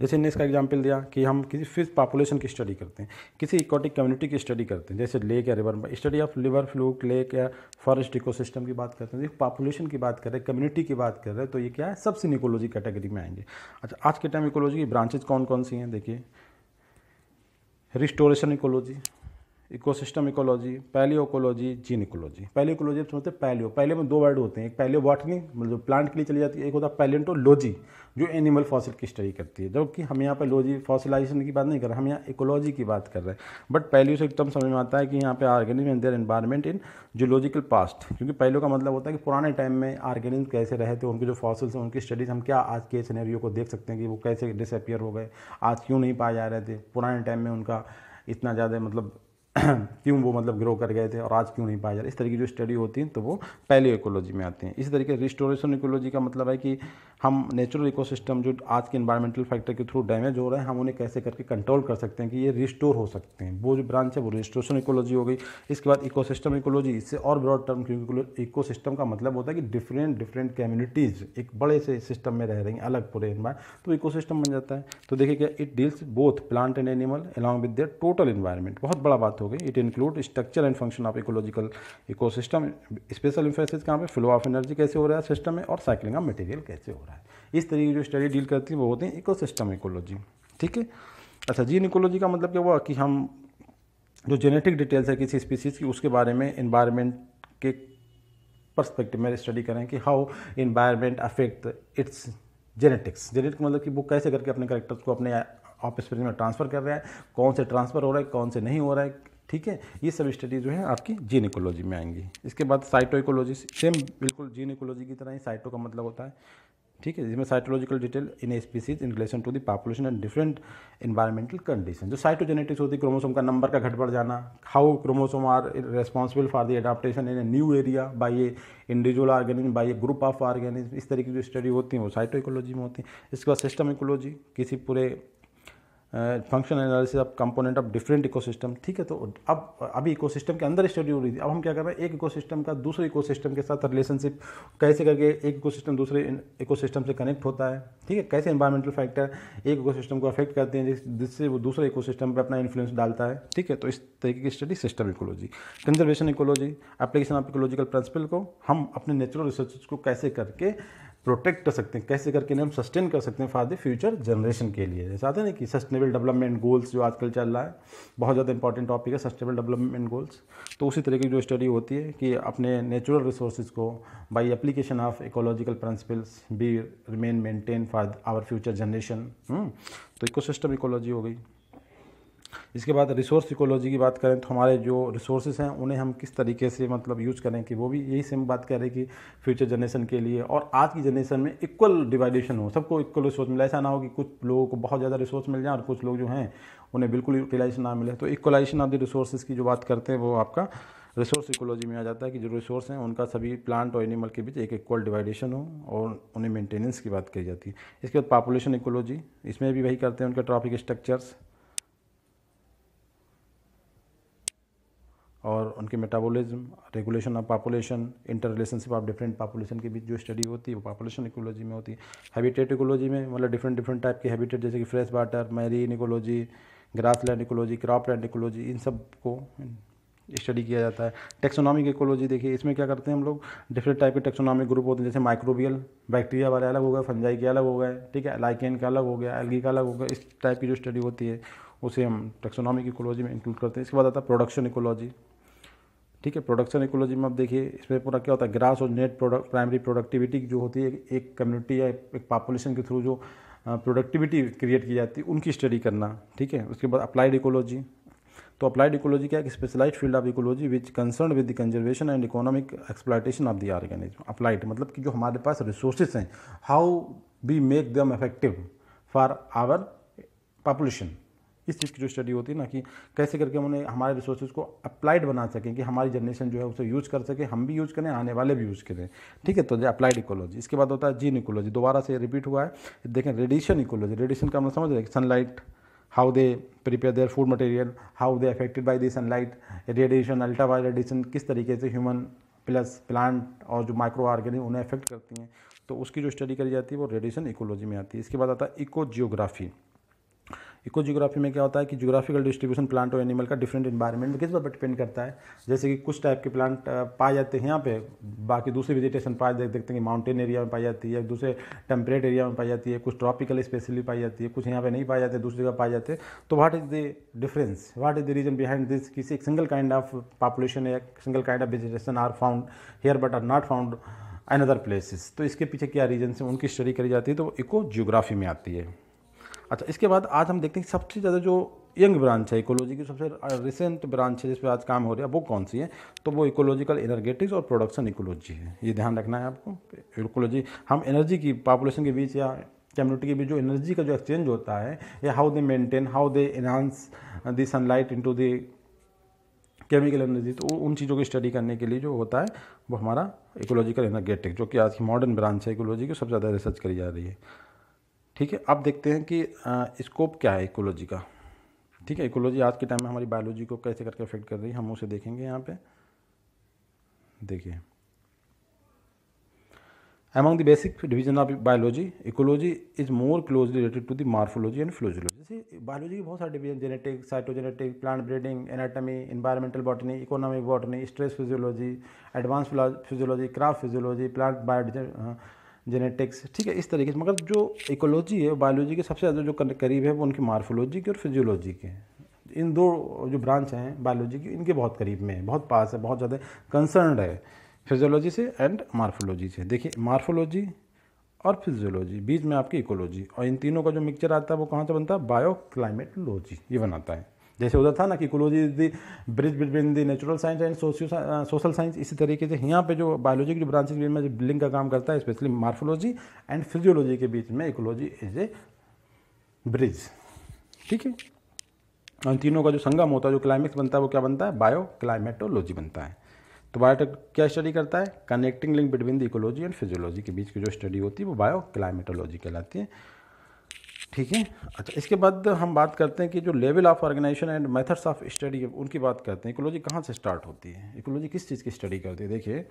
जैसे इन्हें इसका एग्जाम्पल दिया कि हम किसी फिश पॉपुलेशन की स्टडी करते हैं किसी इकोटिक कम्युनिटी की स्टडी करते हैं जैसे लेक या river study of liver fluke lake या फॉरेस्ट इकोसिस्टम की बात करते हैं जैसे पॉपुलेशन की बात कर रहे हैं कम्युनिटी की बात कर रहे हैं तो ये क्या है सब सिनिकोलॉजी कैटेगरी में आएंगे अच्छा आज के टाइम इकोलॉजी की ब्रांचेज कौन कौन सी हैं देखिए restoration ecology ecosystem ecology palaeoecology gene ecology palaeoecology आप समझते हैं पैलियो पहले में दो वर्ड होते हैं एक पैलियो बॉटनी मतलब जो प्लांट के लिए चली जाती है एक होता है पैलेंटोलॉजी जो एनिमल फॉसिल की स्टडी करती है जबकि हम यहाँ पर लॉजी फॉसिलाइजेशन की बात नहीं कर रहे हम यहाँ इकोलॉजी की बात कर रहे हैं बट पैलियो से एकदम समझ में आता है कि यहाँ पे organism and their environment in geological past क्योंकि पैलियो का मतलब होता है कि पुराने टाइम में ऑर्गेनिज्म कैसे रहे थे उनके जो फॉसिल्स हैं उनकी स्टडीज हम क्या आज के सिनेरियो को देख सकते हैं कि वो कैसे डिसअपियर हो गए आज क्यों नहीं पाए जा रहे थे पुराने टाइम में उनका इतना ज़्यादा मतलब क्यों वो मतलब ग्रो कर गए थे और आज क्यों नहीं पाया जा रहा इस तरीके की जो स्टडी होती है तो वो पहले इकोलॉजी में आते हैं इसी तरीके रिस्टोरेशन इकोलॉजी का मतलब है कि हम नेचुरल इकोसिस्टम जो आज के इन्वायरमेंटल फैक्टर के थ्रू डैमेज हो रहे हैं हम उन्हें कैसे करके कंट्रोल कर सकते हैं कि ये रिस्टोर हो सकते हैं वो जो ब्रांच है वो रिस्टोरेशन इकोलॉजी हो गई इसके बाद इकोसिस्टम इकोलॉजी इससे और ब्रॉड टर्म क्योंकि सिस्टम का मतलब होता है कि डिफरेंट डिफरेंट कम्युनिटीज़ एक बड़े से सिस्टम में रह रही हैं अलग पूरे इन्वायरमेंट तो इको बन जाता है तो देखिए क्या it deals both plant and animal along with their total environment बहुत बड़ा बात हो हो it include structure and function of ecological ecosystem special emphasis कहाँ पे फ्लो ऑफ एनर्जी कैसे हो रहा है सिस्टम में और साइकिलिंग ऑफ मटेरियल कैसे हो रहा है इस तरीके की जो स्टडी डील करती है वो होती है इकोसिस्टम इकोलॉजी ठीक है अच्छा जीन इकोलॉजी का मतलब क्या हुआ कि हम जो जेनेटिक डिटेल्स है किसी स्पीसीज़ की उसके बारे में इन्वायरमेंट के परस्पेक्टिव में स्टडी करें कि how environment affect its genetics genetic मतलब कि वो कैसे करके अपने करेक्टर्स को अपने ऑफ स्प्रिंग में ट्रांसफ़र कर रहा है कौन से ट्रांसफ़र हो रहा है कौन से नहीं हो रहा है ठीक है ये सब स्टडी जो है आपकी जीनिकोलॉजी में आएंगी इसके बाद साइटो इकोलॉजी सेम बिल्कुल जीनिकोलॉजी की तरह ही साइटो का मतलब होता है ठीक है जिसमें cytological detail in species in relation to the population and different environmental condition जो साइटोजेनेटिक्स होती है क्रोमोसोम का नंबर का घट बढ़ जाना how chromosome are responsible for the adaptation in a new area by a individual organism by a group of organism इस तरीके की जो स्टडी होती है वो साइटो इकोलॉजी में होती है इसके बाद सिस्टम इकोलॉजी किसी पूरे function analysis of component of different ecosystem ठीक है तो अब अभी इकोसिस्टम के अंदर स्टडी हो रही थी अब हम क्या कर रहे हैं एक इकोसिस्टम का दूसरे इकोसिस्टम के साथ रिलेशनशिप कैसे करके एक इकोसिस्टम दूसरे इकोसिस्टम से कनेक्ट होता है ठीक है कैसे इन्वायरमेंटल फैक्टर एक इकोसिस्टम को अफेक्ट करते हैं जिससे वो दूसरे इकोसिस्टम पर अपना इन्फ्लुएंस डालता है ठीक है तो इस तरीके की study system ecology conservation ecology application of ecological principle को हम अपने नेचुरल रिसर्च को कैसे करके प्रोटेक्ट कर सकते हैं कैसे करके इन्हें हम सस्टेन कर सकते हैं फॉर द फ्यूचर जनरेशन के लिए जैसे आते ना कि सस्टेनेबल डेवलपमेंट गोल्स जो आजकल चल रहा है बहुत ज़्यादा इंपॉर्टेंट टॉपिक है सस्टेनेबल डेवलपमेंट गोल्स तो उसी तरह की जो स्टडी होती है कि अपने नेचुरल रिसोर्स को by application of ecological principles be remain maintain for our future generation तो इकोसिस्टम इकोलॉजी हो गई इसके बाद रिसोर्स इकोलॉजी की बात करें तो हमारे जो रिसोर्सेज हैं उन्हें हम किस तरीके से मतलब यूज़ करें कि वो भी यही सेम बात कर रहे कि फ्यूचर जनरेशन के लिए और आज की जनरेशन में इक्वल डिवाइडेशन हो सबको इक्वल रिसोर्स मिले ऐसा ना हो कि कुछ लोगों को बहुत ज़्यादा रिसोर्स मिल जाए और कुछ लोग जो हैं उन्हें बिल्कुल यूटिलाइजेशन ना मिले तो इक्वलाइजेशन ऑफ द रिसोर्सेज की जो बात करते हैं वो आपका रिसोर्स इकोलॉजी में आ जाता है कि जो रिसोर्स हैं उनका सभी प्लांट और एनिमल के बीच एक इक्वल डिवाइडेशन हो और उन्हें मेंटेनेंस की बात कही जाती है इसके बाद पॉपुलेशन इकोलॉजी इसमें भी वही करते हैं उनका ट्रॉपिक स्ट्रक्चर्स और उनके metabolism regulation of population interrelationship of different population के बीच जो स्टडी होती है वो पॉपुलेशन इकोलॉजी में होती है हैबिटेट इकोलॉजी में मतलब डिफरेंट डिफरेंट टाइप के हैबिटेट जैसे कि fresh water marine ecology grassland ecology cropland ecology इन सब को स्टडी किया जाता है टेक्सोनॉमिक इकोलॉजी देखिए इसमें क्या करते हैं हम लोग डिफरेंट टाइप के टेक्सोनॉमिक ग्रुप होते हैं जैसे माइक्रोबियल बैक्टीरिया वाले अलग हो गए फंजाई के अलग हो गए ठीक है लाइकेन का अलग हो गया एल्गी का अलग हो गया इस टाइप की जो स्टडी होती है उसे हम टेक्सोनॉमिक इकोलॉजी में इंक्लूड करते हैं इसके बाद आता है प्रोडक्शन इकोलॉजी ठीक है प्रोडक्शन इकोलॉजी में आप देखिए इसमें पूरा क्या होता है ग्रास और नेट प्रोडक्ट प्राइमरी प्रोडक्टिविटी जो होती है एक कम्युनिटी या एक पॉपुलेशन के थ्रू जो प्रोडक्टिविटी क्रिएट की जाती है उनकी स्टडी करना ठीक है उसके बाद अप्लाइड इकोलॉजी तो अप्लाइड इकोलॉजी क्या है specialize field of ecology which concern with the conservation and economic exploitation of the organism applied मतलब कि जो हमारे पास रिसोर्सेज हैं how we make them effective for our population इस चीज़ की जो स्टडी होती है ना कि कैसे करके हम उन्हें हमारे रिसोर्सेज को अप्लाइड बना सकें कि हमारी जनरेशन जो है उसे यूज़ कर सके हम भी यूज़ करें आने वाले भी यूज़ करें ठीक है तो अप्लाइड इकोलॉजी इसके बाद होता है जीन इकोलॉजी दोबारा से रिपीट हुआ है देखें रेडिएशन इकोलॉजी रेडिएशन का हम मतलब समझ रहे हैं sunlight how they prepare their food material how they affected by the sunlight radiation ultraviolet radiation किस तरीके से ह्यूमन प्लस प्लांट और जो माइक्रो ऑर्गेनिक उन्हें अफेक्ट करती हैं तो उसकी जो स्टडी करी जाती है वो रेडिएशन इकोलॉजी में आती है इसके बाद आता है इको जियोग्राफी इको जोग्राफी में क्या होता है कि जोग्राफिकल डिस्ट्रीब्यूशन प्लांट और एनिमल का डिफरेंट इन्वायरमेंट किस पर डिपेंड करता है जैसे कि कुछ टाइप के प्लांट पाए जाते हैं यहाँ पे बाकी दूसरे वेजिटेशन पाए देख देखते हैं कि माउंटेन एरिया में पाई जाती है दूसरे टेम्परेट एरिया में पाई जाती है कुछ ट्रॉपिकल स्पेशली पाई जाती है कुछ यहाँ पे नहीं पाए जाते दूसरी जगह पाए जाते तो what is the difference what is the reason behind this किसी एक सिंगल काइंड ऑफ पॉपुलेशन या single kind of vegetation are found here but are not found in other places तो इसके पीछे क्या रीजन है उनकी स्टडी करी जाती है तो वो इको जियोग्राफी में आती है अच्छा इसके बाद आज हम देखते हैं सबसे ज़्यादा जो यंग ब्रांच है इकोलॉजी की सबसे रिसेंट ब्रांच है जिस पर आज काम हो रहा है वो कौन सी है तो वो इकोलॉजिकल एनर्गेटिक्स और प्रोडक्शन इकोलॉजी है ये ध्यान रखना है आपको इकोलॉजी हम एनर्जी की पॉपुलेशन के बीच या कम्युनिटी के बीच जो एनर्जी का जो एक्सचेंज होता है या how they maintain how they enhance the sunlight into the chemical energy तो उन चीज़ों की स्टडी करने के लिए जो होता है वो हमारा इकोलॉजिकल एनर्गेटिक जो कि आज की मॉडर्न ब्रांच है इकोलॉजी की सबसे ज़्यादा रिसर्च करी जा रही है ठीक है अब देखते हैं कि स्कोप क्या है इकोलॉजी का ठीक है इकोलॉजी आज के टाइम में हमारी बायोलॉजी को कैसे करके अफेक्ट कर रही है हम उसे देखेंगे यहाँ पे देखिए among the basic division of biology ecology is more closely related to the morphology and physiology जैसे बायोलॉजी के बहुत सारे division genetic cytogenetic plant breeding anatomy environmental botany economic botany stress physiology advance physiology crop physiology plant bio genetics ठीक है इस तरीके से मगर जो इकोलॉजी है बायोलॉजी के सबसे ज़्यादा जो करीब है वो उनकी मार्फोलॉजी की और फिजियोलॉजी के इन दो जो ब्रांच हैं बायोलॉजी की इनके बहुत करीब में है बहुत पास है बहुत ज़्यादा कंसर्नड है फिजियोलॉजी से एंड मार्फोलॉजी से देखिए मार्फोलॉजी और फिजियोलॉजी बीच में आपकी इकोलॉजी और इन तीनों का जो मिक्सचर आता है वो कहाँ से बनता है बायो क्लाइमेटोलॉजी ये बनाता है जैसे उधर था ना कि ecology is the bridge between the natural science and socio social science इसी तरीके से यहाँ पे जो बायोलॉजी की जो ब्रांचेज में लिंक का काम करता है स्पेशली मार्फोलॉजी एंड फिजियोलॉजी के बीच में इकोलॉजी इज ए ब्रिज ठीक है और तीनों का जो संगम होता है जो क्लाइमेक्स बनता है वो क्या बनता है बायो क्लाइमेटोलॉजी बनता है तो बायोटेक क्या स्टडी करता है connecting link between the ecology and physiology के बीच की जो स्टडी होती है वो बायो क्लाइमेटोलॉजी कहलाती है ठीक है अच्छा इसके बाद हम बात करते हैं कि जो level of organisation and methods of study उनकी बात करते हैं इकोलॉजी कहाँ से स्टार्ट होती है इकोलॉजी किस चीज़ की स्टडी करती है देखिए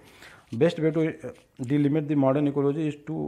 best way to delimit the modern ecology is to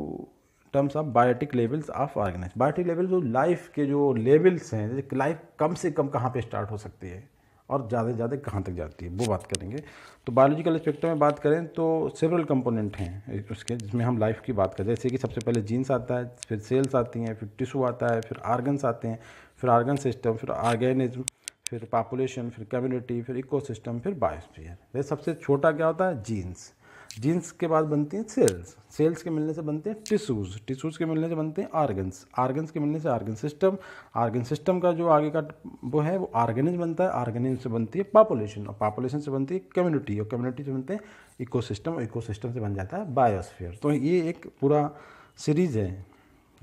terms of biotic levels of organise biotic level जो लाइफ के जो लेवल्स हैं लाइफ कम से कम कहाँ पर स्टार्ट हो सकती है और ज़्यादा से ज़्यादा कहाँ तक जाती है वो बात करेंगे तो बायोलॉजिकल एस्पेक्ट में बात करें तो सेवरल कंपोनेंट हैं उसके जिसमें हम लाइफ की बात करें जैसे कि सबसे पहले जीन्स आता है फिर सेल्स आती हैं फिर टिशू आता है फिर आर्गन्स आते हैं फिर आर्गन सिस्टम फिर ऑर्गेनिज्म फिर पॉपुलेशन फिर कम्युनिटी फिर इकोसिस्टम फिर बायोस्फीयर ये सबसे छोटा क्या होता है जीन्स जीन्स के बाद बनती हैं सेल्स सेल्स के मिलने से बनते हैं टिश्यूज़ टिश्यूज़ के मिलने से बनते हैं आर्गन्स आर्गन्स के मिलने से आर्गन सिस्टम आर्गन सिस्टम का जो आगे का वो है वो आर्गेनिज बनता है आर्गेनिज से बनती है पॉपुलेशन और पॉपुलेशन से बनती है कम्युनिटी और कम्युनिटी से बनते हैं इको सिस्टम और इको सिस्टम से बन जाता है बायोस्फेयर तो ये एक पूरा सीरीज़ है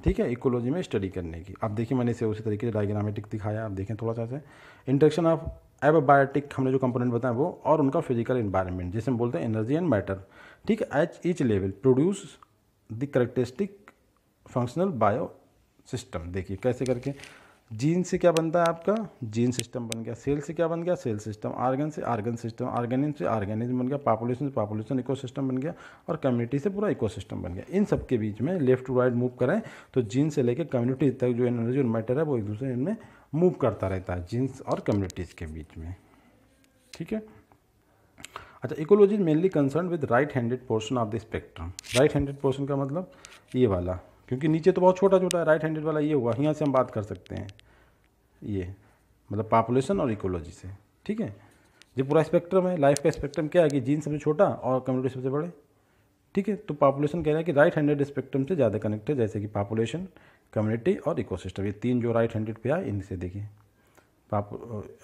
ठीक है इकोलॉजी में स्टडी करने की आप देखिए मैंने इसे उसी तरीके से डायग्रामेटिक दिखाया आप देखें थोड़ा सा इंट्रेक्शन ऑफ एबोबायोटिक हमने जो कंपोनेंट बताया वो और उनका फिजिकल इन्वायरमेंट जिसे हम बोलते हैं एनर्जी एंड मैटर ठीक है each each level produce the characteristic functional bio system देखिए कैसे करके जीन से क्या बनता है आपका जीन सिस्टम बन गया सेल से क्या बन गया सेल सिस्टम आर्गन से आर्गन सिस्टम आर्गेनिज से ऑर्गेनिज्म बन गया पॉपुलेशन से पॉपुलेशन इकोसिस्टम बन गया और कम्युनिटी से पूरा इकोसिस्टम बन गया इन सब के बीच में लेफ्ट टू राइट मूव करें तो जीन से लेकर कम्युनिटी तक जो एनर्जी और मैटर है वो एक दूसरे इनमें मूव करता रहता है जीन्स और कम्युनिटीज़ के बीच में ठीक है अच्छा ecology is mainly concern with right handed portion of the spectrum right handed portion का मतलब ये वाला क्योंकि नीचे तो बहुत छोटा छोटा है राइट हैंडेड वाला ये हुआ यहाँ से हम बात कर सकते हैं ये मतलब पॉपुलेशन और इकोलॉजी से ठीक है ये पूरा स्पेक्ट्रम है लाइफ का स्पेक्ट्रम क्या है कि जीन सबसे छोटा और कम्युनिटी सबसे बड़े ठीक है तो पॉपुलेशन कह रहा है कि राइट हैंडेड स्पेक्ट्रम से ज़्यादा कनेक्ट है जैसे कि पॉपुलेशन कम्युनिटी और इकोसिस्टम ये तीन जो राइट हैंडेड पे आए इनसे देखिए पाप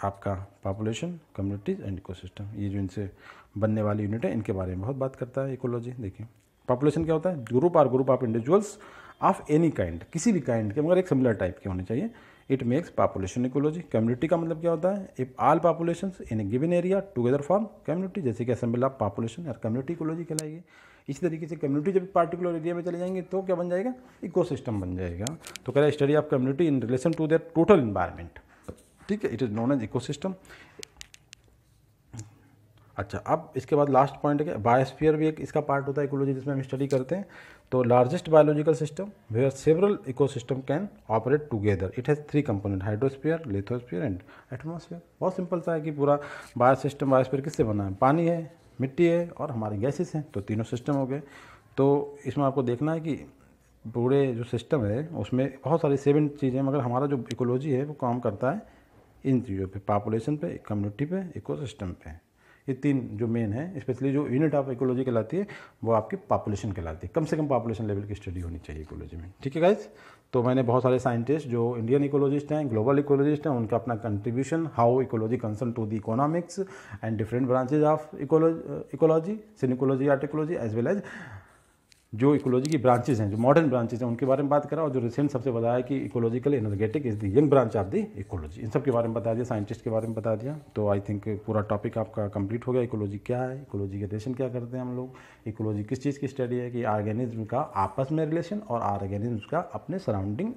आपका पॉपुलेशन कम्युनिटीज एंड इकोसिस्टम ये जो इनसे बनने वाली यूनिट है इनके बारे में बहुत बात करता है इकोलॉजी देखिए पॉपुलेशन क्या होता है ग्रुप और group of individuals of any kind किसी भी काइंड के मगर एक सिमिलर टाइप के होने चाहिए it makes population ecology community का मतलब क्या होता है if all population in a given area together form community जैसे कि असेंबल ऑफ पॉपुलेशन और कम्युनिटी इकोलॉजी कहलाइए इसी तरीके से कम्युनिटी जब पार्टिकुलर एरिया में चले जाएंगे तो क्या बन जाएगा इको बन जाएगा तो कह रहा है study of community in relation to their total environment ठीक है it is known as eco अच्छा अब इसके बाद लास्ट पॉइंट है बायोस्फीयर भी एक इसका पार्ट होता है इकोलॉजी जिसमें हम स्टडी करते हैं तो largest biological system where several ecosystem can operate together it has three component hydrosphere lithosphere and atmosphere बहुत सिंपल सा है कि पूरा बायोसिस्टम बायोस्फीयर किससे बना है पानी है मिट्टी है और हमारे गैसेस हैं तो तीनों सिस्टम हो गए तो इसमें आपको देखना है कि पूरे जो सिस्टम है उसमें बहुत सारी सेवन चीज़ें मगर हमारा जो इकोलॉजी है वो काम करता है इन चीज़ों पे पॉपुलेशन पे कम्युनिटी पे इकोसिस्टम पे ये तीन जो मेन है स्पेशली जो यूनिट ऑफ इकोलॉजी कहलाती है वो आपकी पॉपुलेशन कहलाती है कम से कम पॉपुलेशन लेवल की स्टडी होनी चाहिए इकोलॉजी में ठीक है गाइज तो मैंने बहुत सारे साइंटिस्ट जो इंडियन इकोलॉजिस्ट हैं ग्लोबल इकोलॉजिस्ट हैं उनका अपना contribution how ecology concern to the economics and different branches of ecology synecology autecology as well as जो इकोलॉजी की ब्रांचेज हैं जो मॉडर्न ब्रांचेज हैं उनके बारे में बात करा और जो रिसेंट सबसे बताया कि ecological energetic is the young branch of the ecology इन सब के बारे में बता दिया साइंटिस्ट के बारे में बता दिया तो आई थिंक पूरा टॉपिक आपका कंप्लीट हो गया इकोलॉजी क्या है इकोलॉजी के रिलेशन क्या करते हैं हम लोग इकोलॉजी किस चीज़ की स्टडी है कि ऑर्गेनिज्म का आपस में रिलेशन और ऑर्गेनिज्म का अपने सराउंडिंग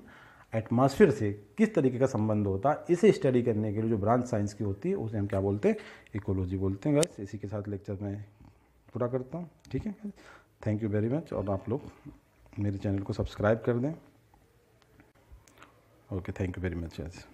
एटमॉस्फेयर से किस तरीके का संबंध होता है इसे स्टडी करने के लिए जो ब्रांच साइंस की होती है उसे हम क्या बोलते हैं इकोलॉजी बोलते हैं बस इसी के साथ लेक्चर में पूरा करता हूँ ठीक है थैंक यू वेरी मच और आप लोग मेरे चैनल को सब्सक्राइब कर दें okay thank you very much yes